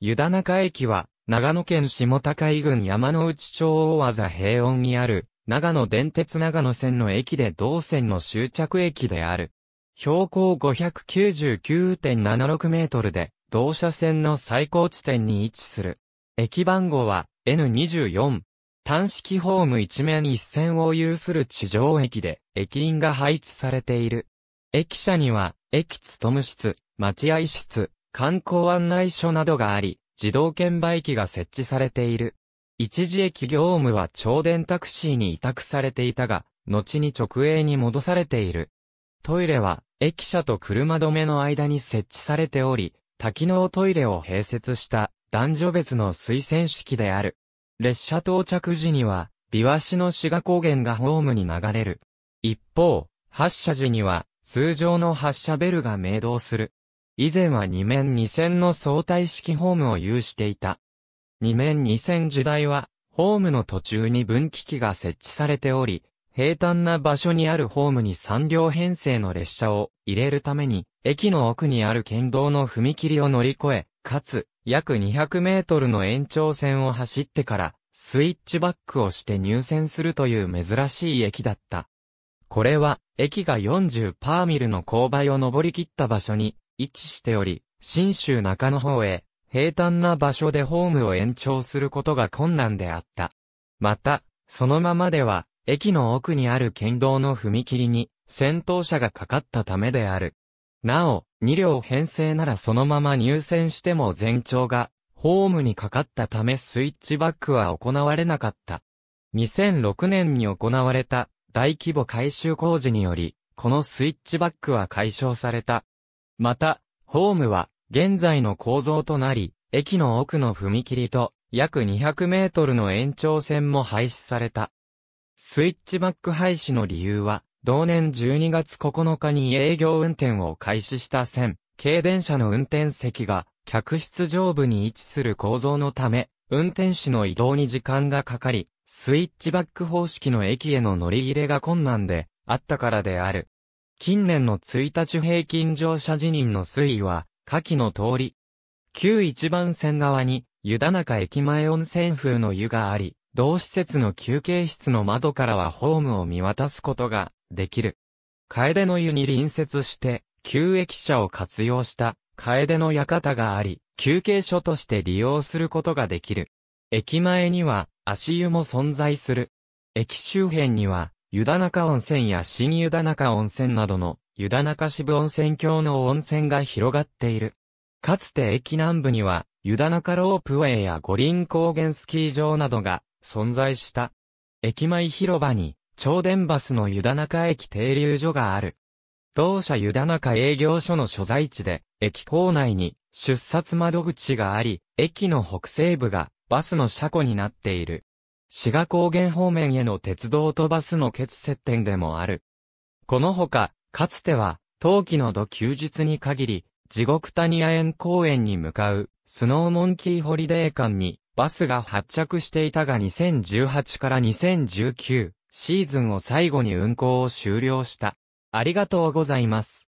湯田中駅は、長野県下高井郡山の内町大技平穏にある、長野電鉄長野線の駅で同線の終着駅である。標高599.76メートルで、同車線の最高地点に位置する。駅番号は N24。単式ホーム一面一線を有する地上駅で、駅員が配置されている。駅舎には、駅務室、待合室、観光案内所などがあり、自動券売機が設置されている。一時駅業務は超電タクシーに委託されていたが、後に直営に戻されている。トイレは、駅舎と車止めの間に設置されており、多機能トイレを併設した男女別の推薦式である。列車到着時には、琵琶市の志賀高原がホームに流れる。一方、発車時には、通常の発車ベルが鳴動する。以前は2面2線の相対式ホームを有していた。2面2線時代は、ホームの途中に分岐器が設置されており、平坦な場所にあるホームに3両編成の列車を入れるために、駅の奥にある県道の踏切を乗り越え、かつ、約200メートルの延長線を走ってから、スイッチバックをして入線するという珍しい駅だった。これは、駅が40パーミルの勾配を登り切った場所に、位置しており、新州中の方へ、平坦な場所でホームを延長することが困難であった。また、そのままでは、駅の奥にある県道の踏切に、戦闘車がかかったためである。なお、2両編成ならそのまま入線しても全長が、ホームにかかったためスイッチバックは行われなかった。2006年に行われた大規模改修工事により、このスイッチバックは解消された。また、ホームは現在の構造となり、駅の奥の踏切と約200メートルの延長線も廃止された。スイッチバック廃止の理由は、同年12月9日に営業運転を開始した線、軽電車の運転席が客室上部に位置する構造のため、運転手の移動に時間がかかり、スイッチバック方式の駅への乗り入れが困難であったからである。近年の1日平均乗車時任の推移は、下記の通り。旧一番線側に、湯田中駅前温泉風の湯があり、同施設の休憩室の窓からはホームを見渡すことができる。楓の湯に隣接して、旧駅舎を活用した楓の館があり、休憩所として利用することができる。駅前には足湯も存在する。駅周辺には湯田中温泉や新湯田中温泉などの湯田中支部温泉郷の温泉が広がっている。かつて駅南部には湯田中ロープウェイや五輪高原スキー場などが存在した。駅前広場に超電バスの湯田中駅停留所がある。同社湯田中営業所の所在地で、駅構内に出札窓口があり、駅の北西部がバスの車庫になっている。滋賀高原方面への鉄道とバスの結接点でもある。このほか、かつては、冬季の土休日に限り、地獄谷園公園に向かう、スノーモンキーホリデー間に、バスが発着していたが2018から2019シーズンを最後に運行を終了した。ありがとうございます。